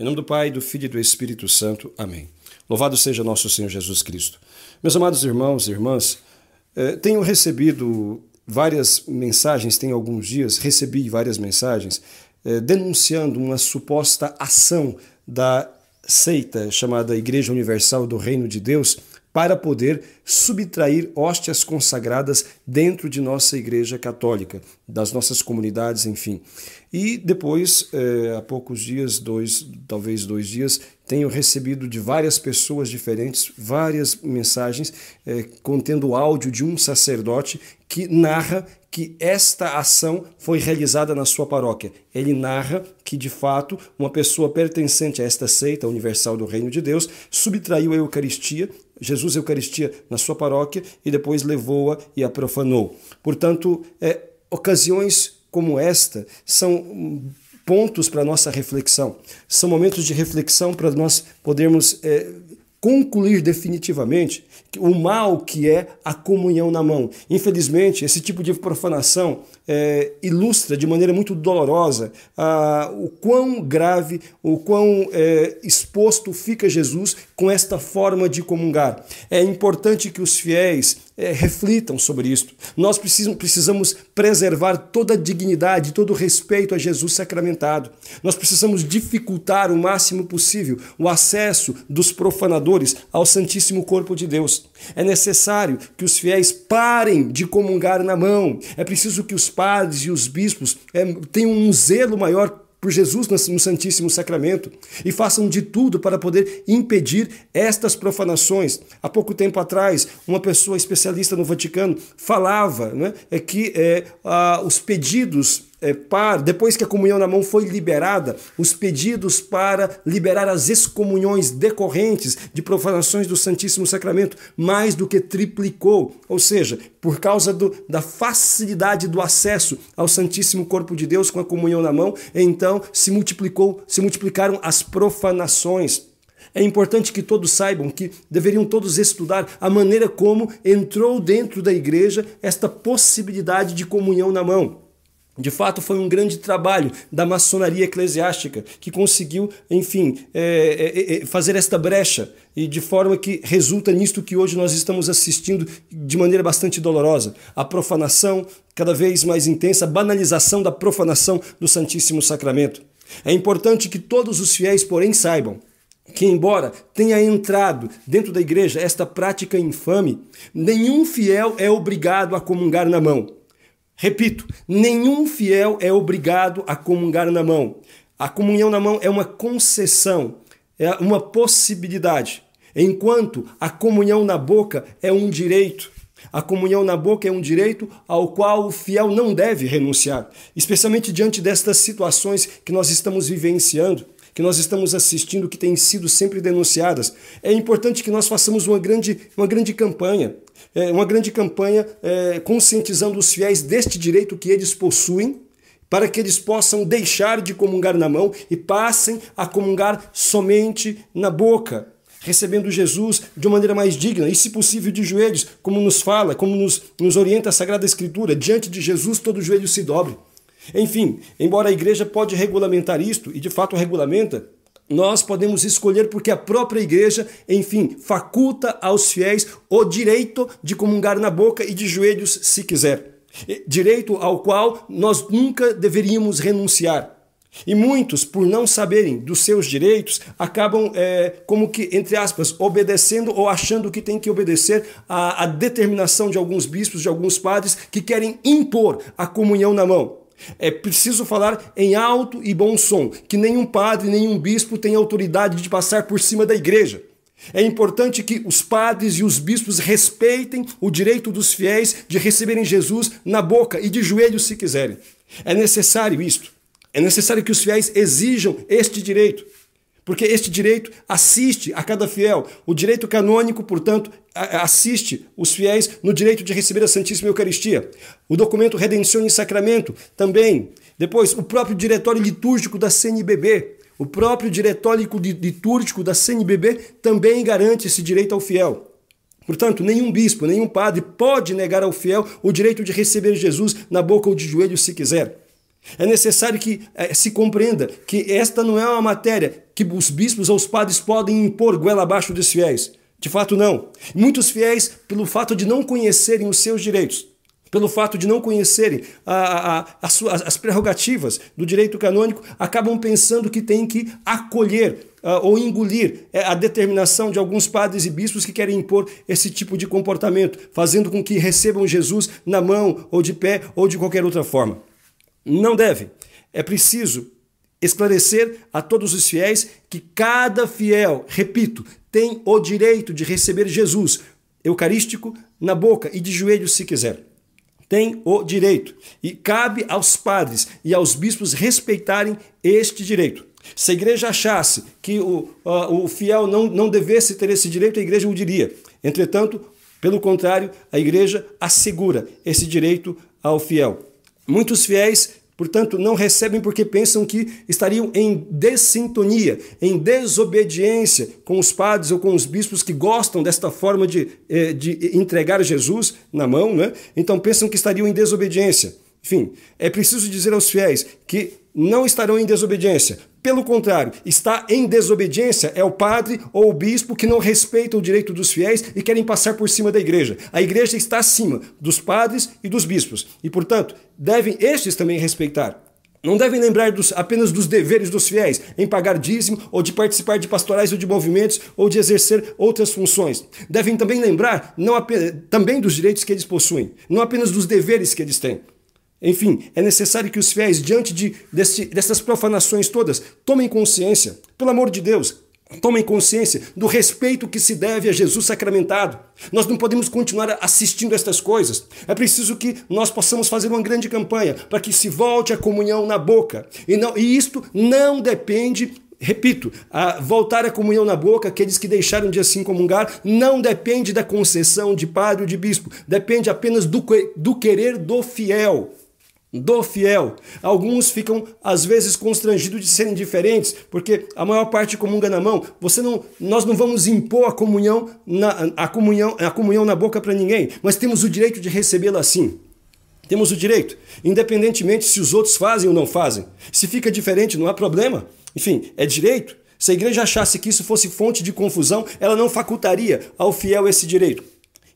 Em nome do Pai, do Filho e do Espírito Santo. Amém. Louvado seja nosso Senhor Jesus Cristo. Meus amados irmãos e irmãs, eh, tenho recebido várias mensagens, tem alguns dias, recebi várias mensagens eh, denunciando uma suposta ação da seita chamada Igreja Universal do Reino de Deus para poder subtrair hóstias consagradas dentro de nossa Igreja Católica, das nossas comunidades, enfim. E depois, é, há poucos dias, dois, talvez dois dias, tenho recebido de várias pessoas diferentes várias mensagens é, contendo áudio de um sacerdote que narra que esta ação foi realizada na sua paróquia. Ele narra que, de fato, uma pessoa pertencente a esta seita universal do Reino de Deus subtraiu a Eucaristia Jesus Eucaristia na sua paróquia e depois levou-a e a profanou. Portanto, é, ocasiões como esta são pontos para nossa reflexão, são momentos de reflexão para nós podermos é, concluir definitivamente o mal que é a comunhão na mão. Infelizmente, esse tipo de profanação é, ilustra de maneira muito dolorosa o quão grave, o quão é, exposto fica Jesus com esta forma de comungar. É importante que os fiéis é, reflitam sobre isto. Nós precisamos, precisamos preservar toda a dignidade, todo o respeito a Jesus sacramentado. Nós precisamos dificultar o máximo possível o acesso dos profanadores ao Santíssimo Corpo de Deus. É necessário que os fiéis parem de comungar na mão. É preciso que os padres e os bispos é, tenham um zelo maior por Jesus no Santíssimo Sacramento e façam de tudo para poder impedir estas profanações. Há pouco tempo atrás, uma pessoa especialista no Vaticano falava né, é que é, a, os pedidos é, para, depois que a comunhão na mão foi liberada, os pedidos para liberar as excomunhões decorrentes de profanações do Santíssimo Sacramento mais do que triplicou, ou seja, por causa do, da facilidade do acesso ao Santíssimo Corpo de Deus com a comunhão na mão, então se multiplicou, se multiplicaram as profanações. É importante que todos saibam que deveriam todos estudar a maneira como entrou dentro da igreja esta possibilidade de comunhão na mão. De fato, foi um grande trabalho da maçonaria eclesiástica que conseguiu, enfim, é é, é, é, fazer esta brecha e de forma que resulta nisto que hoje nós estamos assistindo de maneira bastante dolorosa: a profanação cada vez mais intensa, a banalização da profanação do Santíssimo Sacramento. É importante que todos os fiéis, porém, saibam que, embora tenha entrado dentro da igreja esta prática infame, nenhum fiel é obrigado a comungar na mão. Repito, nenhum fiel é obrigado a comungar na mão. A comunhão na mão é uma concessão, é uma possibilidade, enquanto a comunhão na boca é um direito. A comunhão na boca é um direito ao qual o fiel não deve renunciar, especialmente diante destas situações que nós estamos vivenciando que nós estamos assistindo, que têm sido sempre denunciadas. É importante que nós façamos uma grande, uma grande campanha, é, uma grande campanha é, conscientizando os fiéis deste direito que eles possuem, para que eles possam deixar de comungar na mão e passem a comungar somente na boca, recebendo Jesus de uma maneira mais digna e, se possível, de joelhos, como nos fala, como nos, nos orienta a Sagrada Escritura: diante de Jesus todo joelho se dobre. Enfim, embora a igreja pode regulamentar isto, e de fato regulamenta, nós podemos escolher porque a própria igreja, enfim, faculta aos fiéis o direito de comungar na boca e de joelhos se quiser. Direito ao qual nós nunca deveríamos renunciar. E muitos, por não saberem dos seus direitos, acabam, é, como que, entre aspas, obedecendo ou achando que tem que obedecer à, à determinação de alguns bispos, de alguns padres que querem impor a comunhão na mão. É preciso falar em alto e bom som, que nenhum padre, nenhum bispo tem autoridade de passar por cima da igreja. É importante que os padres e os bispos respeitem o direito dos fiéis de receberem Jesus na boca e de joelhos se quiserem. É necessário isto. É necessário que os fiéis exijam este direito porque este direito assiste a cada fiel. O direito canônico, portanto, assiste os fiéis no direito de receber a Santíssima Eucaristia. O documento Redenção e Sacramento também. Depois, o próprio diretório litúrgico da CNBB. O próprio diretório litúrgico da CNBB também garante esse direito ao fiel. Portanto, nenhum bispo, nenhum padre pode negar ao fiel o direito de receber Jesus na boca ou de joelho se quiser. É necessário que eh, se compreenda que esta não é uma matéria que os bispos ou os padres podem impor goela abaixo dos fiéis. De fato, não. Muitos fiéis, pelo fato de não conhecerem os seus direitos, pelo fato de não conhecerem a, a, a sua, as prerrogativas do direito canônico, acabam pensando que têm que acolher uh, ou engolir eh, a determinação de alguns padres e bispos que querem impor esse tipo de comportamento, fazendo com que recebam Jesus na mão, ou de pé, ou de qualquer outra forma. Não deve. É preciso esclarecer a todos os fiéis que cada fiel, repito, tem o direito de receber Jesus eucarístico na boca e de joelhos se quiser. Tem o direito. E cabe aos padres e aos bispos respeitarem este direito. Se a igreja achasse que o, uh, o fiel não, não devesse ter esse direito, a igreja o diria. Entretanto, pelo contrário, a igreja assegura esse direito ao fiel. Muitos fiéis Portanto, não recebem porque pensam que estariam em dessintonia, em desobediência com os padres ou com os bispos que gostam desta forma de, eh, de entregar Jesus na mão, né? Então pensam que estariam em desobediência. Enfim, é preciso dizer aos fiéis que não estarão em desobediência, pelo contrário, está em desobediência é o padre ou o bispo que não respeita o direito dos fiéis e querem passar por cima da igreja. A igreja está acima dos padres e dos bispos e, portanto, devem estes também respeitar. Não devem lembrar dos, apenas dos deveres dos fiéis em pagar dízimo ou de participar de pastorais ou de movimentos ou de exercer outras funções. Devem também lembrar não apenas, também dos direitos que eles possuem, não apenas dos deveres que eles têm. Enfim, é necessário que os fiéis, diante de, desse, dessas profanações todas, tomem consciência, pelo amor de Deus, Tomem consciência do respeito que se deve a Jesus sacramentado. Nós não podemos continuar assistindo a estas coisas. É preciso que nós possamos fazer uma grande campanha para que se volte a comunhão na boca. E, não, e isto não depende repito, a voltar à comunhão na boca, aqueles que deixaram de assim comungar, não depende da concessão de padre ou de bispo, depende apenas do, do querer do fiel do fiel. Alguns ficam às vezes constrangidos de serem diferentes, porque a maior parte comunga na mão. Você não, nós não vamos impor a comunhão na, a comunhão, a comunhão na boca para ninguém, mas temos o direito de recebê-la assim. Temos o direito, independentemente se os outros fazem ou não fazem. Se fica diferente, não há problema. Enfim, é direito. Se a igreja achasse que isso fosse fonte de confusão, ela não facultaria ao fiel esse direito.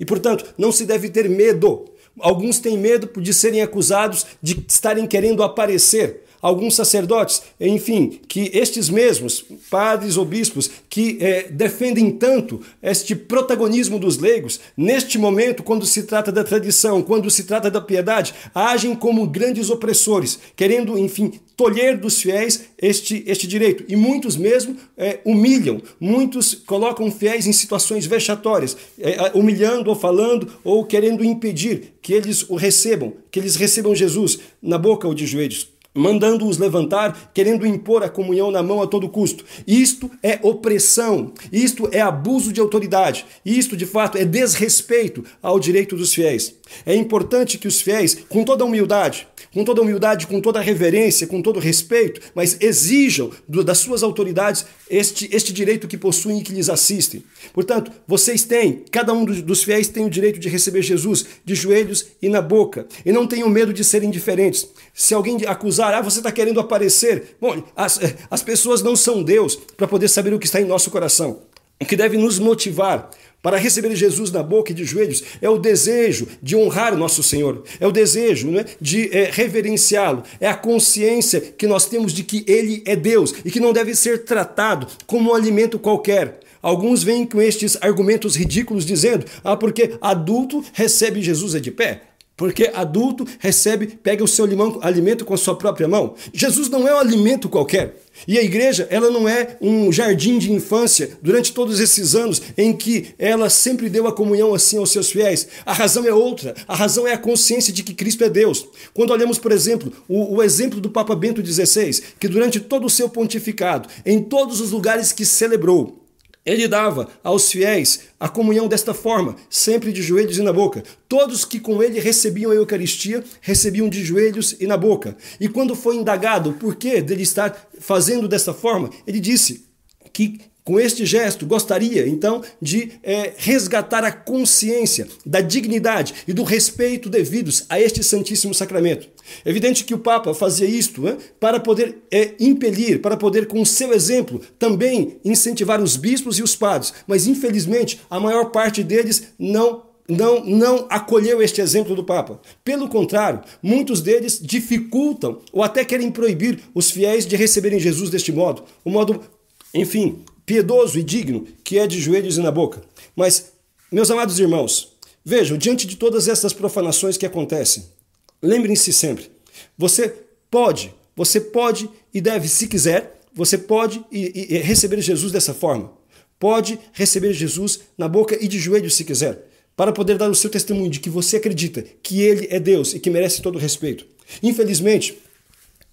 E, portanto, não se deve ter medo Alguns têm medo de serem acusados de estarem querendo aparecer alguns sacerdotes, enfim, que estes mesmos, padres ou bispos, que é, defendem tanto este protagonismo dos leigos, neste momento, quando se trata da tradição, quando se trata da piedade, agem como grandes opressores, querendo, enfim, tolher dos fiéis este, este direito. E muitos mesmo é, humilham, muitos colocam fiéis em situações vexatórias, é, humilhando ou falando ou querendo impedir que eles o recebam, que eles recebam Jesus na boca ou de joelhos mandando-os levantar, querendo impor a comunhão na mão a todo custo. Isto é opressão, isto é abuso de autoridade, isto de fato é desrespeito ao direito dos fiéis. É importante que os fiéis, com toda humildade, com toda humildade, com toda reverência, com todo respeito, mas exijam do, das suas autoridades este, este direito que possuem e que lhes assistem. Portanto, vocês têm, cada um dos, dos fiéis tem o direito de receber Jesus de joelhos e na boca. E não tenham medo de serem diferentes. Se alguém acusar usar. Ah, você está querendo aparecer. Bom, as, eh, as pessoas não são Deus para poder saber o que está em nosso coração. O que deve nos motivar para receber Jesus na boca e de joelhos é o desejo de honrar o nosso Senhor, é o desejo né, de é, reverenciá-lo, é a consciência que nós temos de que Ele é Deus e que não deve ser tratado como um alimento qualquer. Alguns vêm com estes argumentos ridículos dizendo: ah, porque adulto recebe Jesus é de pé, porque adulto recebe, pega o seu limão, alimento com a sua própria mão. Jesus não é um alimento qualquer. E a igreja, ela não é um jardim de infância durante todos esses anos em que ela sempre deu a comunhão assim aos seus fiéis. A razão é outra. A razão é a consciência de que Cristo é Deus. Quando olhamos, por exemplo, o, o exemplo do Papa Bento XVI, que durante todo o seu pontificado, em todos os lugares que celebrou, ele dava aos fiéis a comunhão desta forma, sempre de joelhos e na boca. Todos que com ele recebiam a Eucaristia recebiam de joelhos e na boca. E quando foi indagado o porquê dele estar fazendo desta forma, ele disse que com este gesto, gostaria então de é, resgatar a consciência da dignidade e do respeito devidos a este Santíssimo Sacramento. É evidente que o Papa fazia isto né, para poder é, impelir, para poder, com o seu exemplo, também incentivar os bispos e os padres, mas infelizmente a maior parte deles não não, não acolheu este exemplo do Papa. Pelo contrário, muitos deles dificultam ou até querem proibir os fiéis de receberem Jesus deste modo, o modo, enfim, piedoso e digno, que é de joelhos e na boca. Mas, meus amados irmãos, vejam, diante de todas essas profanações que acontecem, lembrem-se sempre, você pode, você pode e deve, se quiser, você pode e, e receber Jesus dessa forma. Pode receber Jesus na boca e de joelhos se quiser, para poder dar o seu testemunho de que você acredita que Ele é Deus e que merece todo o respeito. Infelizmente,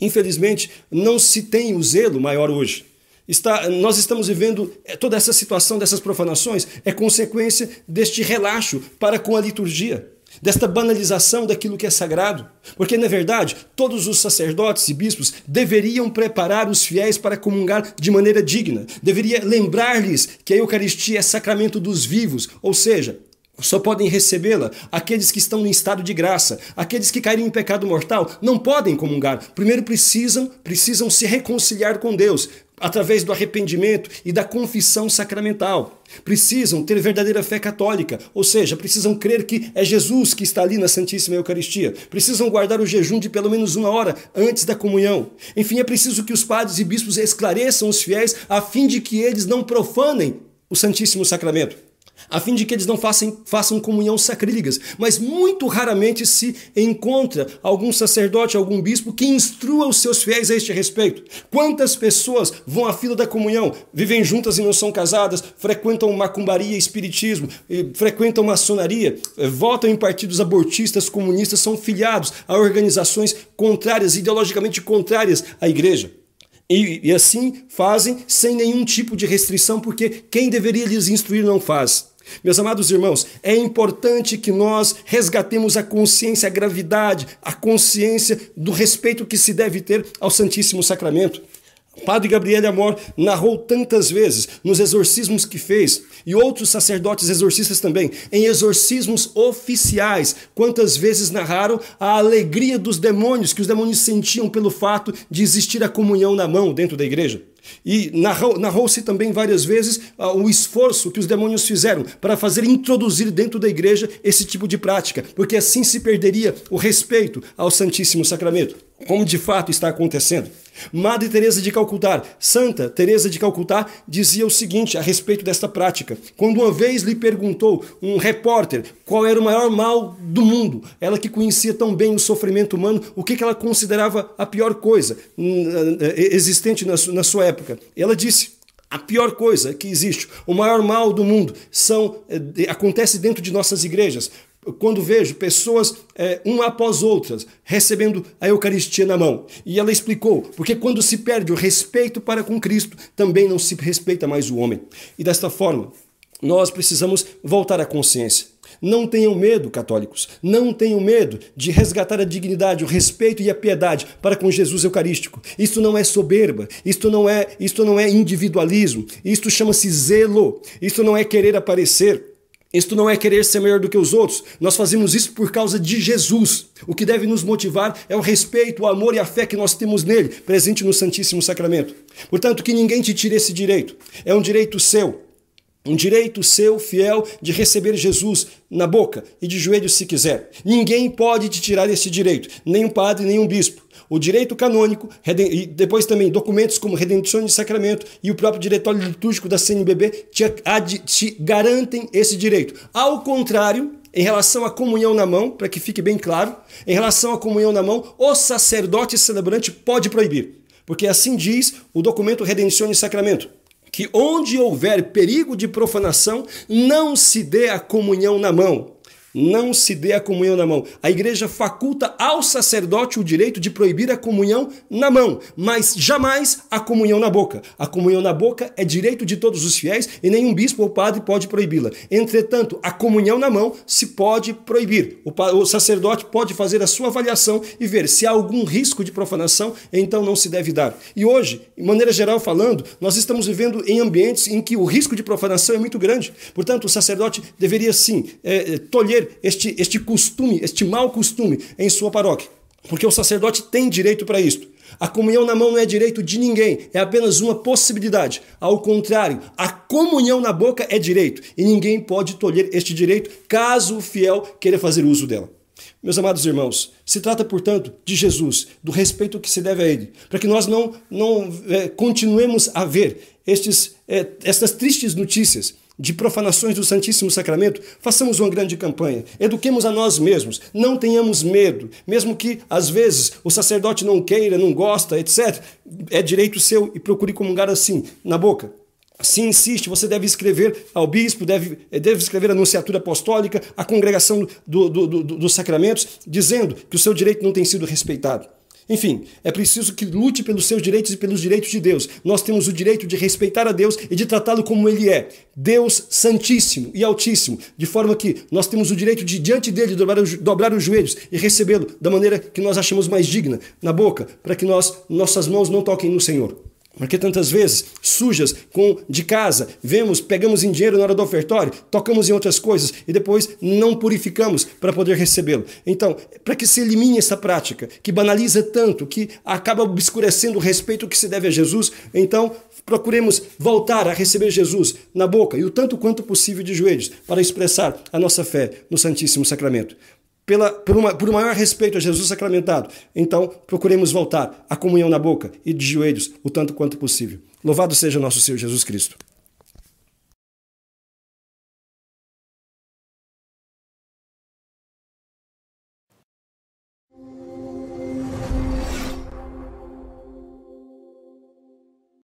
infelizmente, não se tem o zelo maior hoje. Está, nós estamos vivendo eh, toda essa situação dessas profanações é consequência deste relaxo para com a liturgia, desta banalização daquilo que é sagrado. Porque, na verdade, todos os sacerdotes e bispos deveriam preparar os fiéis para comungar de maneira digna, deveria lembrar-lhes que a Eucaristia é sacramento dos vivos, ou seja, só podem recebê-la aqueles que estão em estado de graça. Aqueles que caíram em pecado mortal não podem comungar. Primeiro precisam, precisam se reconciliar com Deus através do arrependimento e da confissão sacramental. Precisam ter verdadeira fé católica, ou seja, precisam crer que é Jesus que está ali na Santíssima Eucaristia. Precisam guardar o jejum de pelo menos uma hora antes da comunhão. Enfim, é preciso que os padres e bispos esclareçam os fiéis a fim de que eles não profanem o Santíssimo Sacramento a fim de que eles não façam, façam comunhão sacrílegas. Mas muito raramente se encontra algum sacerdote, algum bispo que instrua os seus fiéis a este respeito. Quantas pessoas vão à fila da comunhão, vivem juntas e não são casadas, frequentam macumbaria, espiritismo, frequentam maçonaria, eh, votam em partidos abortistas, comunistas, são filiados a organizações contrárias, ideologicamente contrárias à igreja. E, e, assim fazem sem nenhum tipo de restrição, porque quem deveria lhes instruir não faz. Meus amados irmãos, é importante que nós resgatemos a consciência, a gravidade, a consciência do respeito que se deve ter ao Santíssimo Sacramento. Padre Gabriel Amor narrou tantas vezes nos exorcismos que fez e outros sacerdotes exorcistas também, em exorcismos oficiais, quantas vezes narraram a alegria dos demônios que os demônios sentiam pelo fato de existir a comunhão na mão dentro da igreja. E narrou-se também várias vezes ah, o esforço que os demônios fizeram para fazer introduzir dentro da igreja esse tipo de prática, porque assim se perderia o respeito ao Santíssimo Sacramento, como de fato está acontecendo. Madre Teresa de Calcutá, Santa Teresa de Calcutá, dizia o seguinte a respeito desta prática. Quando uma vez lhe perguntou um repórter qual era o maior mal do mundo, ela que conhecia tão bem o sofrimento humano, o que, que ela considerava a pior coisa hum, eh, eh, existente na sua época época, ela disse: a pior coisa que existe, o maior mal do mundo, são eh, acontece dentro de nossas igrejas. Quando vejo pessoas é, uma após outras recebendo a Eucaristia na mão. E ela explicou, porque quando se perde o respeito para com Cristo, também não se respeita mais o homem. E desta forma, nós precisamos voltar à consciência não tenham medo, católicos, não tenham medo de resgatar a dignidade, o respeito e a piedade para com Jesus Eucarístico. Isto não é soberba, isto não é, isto não é individualismo, isto chama-se zelo, isto não é querer aparecer. Isto não é querer ser melhor do que os outros. Nós fazemos isso por causa de Jesus. O que deve nos motivar é o respeito, o amor e a fé que nós temos nele, presente no Santíssimo Sacramento. Portanto, que ninguém te tire esse direito. É um direito seu. Um direito seu, fiel, de receber Jesus na boca e de joelhos se quiser. Ninguém pode te tirar esse direito, nem um padre, nem um bispo. O direito canônico, e depois também documentos como Redenção de Sacramento e o próprio Diretório Litúrgico da CNBB te, te garantem esse direito. Ao contrário, em relação à comunhão na mão, para que fique bem claro, em relação à comunhão na mão, o sacerdote celebrante pode proibir, porque assim diz o documento Redenção e Sacramento que onde houver perigo de profanação, não se dê a comunhão na mão. Não se dê a comunhão na mão. A igreja faculta ao sacerdote o direito de proibir a comunhão na mão, mas jamais a comunhão na boca. A comunhão na boca é direito de todos os fiéis e nenhum bispo ou padre pode proibi-la. Entretanto, a comunhão na mão se pode proibir. O, o sacerdote pode fazer a sua avaliação e ver se há algum risco de profanação, então não se deve dar. E hoje, de maneira geral falando, nós estamos vivendo em ambientes em que o risco de profanação é muito grande. Portanto, o sacerdote deveria sim é, é tolher ter este, este costume, este mau costume em sua paróquia. Porque o sacerdote tem direito para isto. A comunhão na mão não é direito de ninguém, é apenas uma possibilidade. Ao contrário, a comunhão na boca é direito e ninguém pode tolher este direito caso o fiel queira fazer uso dela. Meus amados irmãos, se trata, portanto, de Jesus, do respeito que se deve a Ele, para que nós não, não é, continuemos a ver estes, é, estas tristes notícias de profanações do Santíssimo Sacramento, façamos uma grande campanha. Eduquemos a nós mesmos, não tenhamos medo, mesmo que às vezes o sacerdote não queira, não gosta, etc. É direito seu e procure comungar assim, na boca. Se insiste, você deve escrever ao bispo, deve, deve escrever a nunciatura apostólica, a congregação do, do, do, dos sacramentos, dizendo que o seu direito não tem sido respeitado. Enfim, é preciso que lute pelos seus direitos e pelos direitos de Deus. Nós temos o direito de respeitar a Deus e de tratá-lo como ele é, Deus Santíssimo e Altíssimo, de forma que nós temos o direito de, diante dele, dobrar, dobrar os joelhos e recebê-lo da maneira que nós achamos mais digna, na boca, para que nós, nossas mãos não toquem no Senhor. Porque tantas vezes, sujas com de casa, vemos, pegamos em dinheiro na hora do ofertório, tocamos em outras coisas e depois não purificamos para poder recebê-lo. Então, para que se elimine essa prática, que banaliza tanto, que acaba obscurecendo o respeito que se deve a Jesus, então procuremos voltar a receber Jesus na boca e o tanto quanto possível de joelhos para expressar a nossa fé no Santíssimo Sacramento pela, por, uma, por maior respeito a Jesus sacramentado. Então, procuremos voltar à comunhão na boca e de joelhos o tanto quanto possível. Louvado seja nosso Senhor Jesus Cristo.